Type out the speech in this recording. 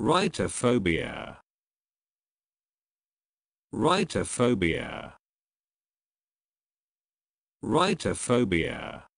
Rhitophobia. Rhitophobia. Rhitophobia.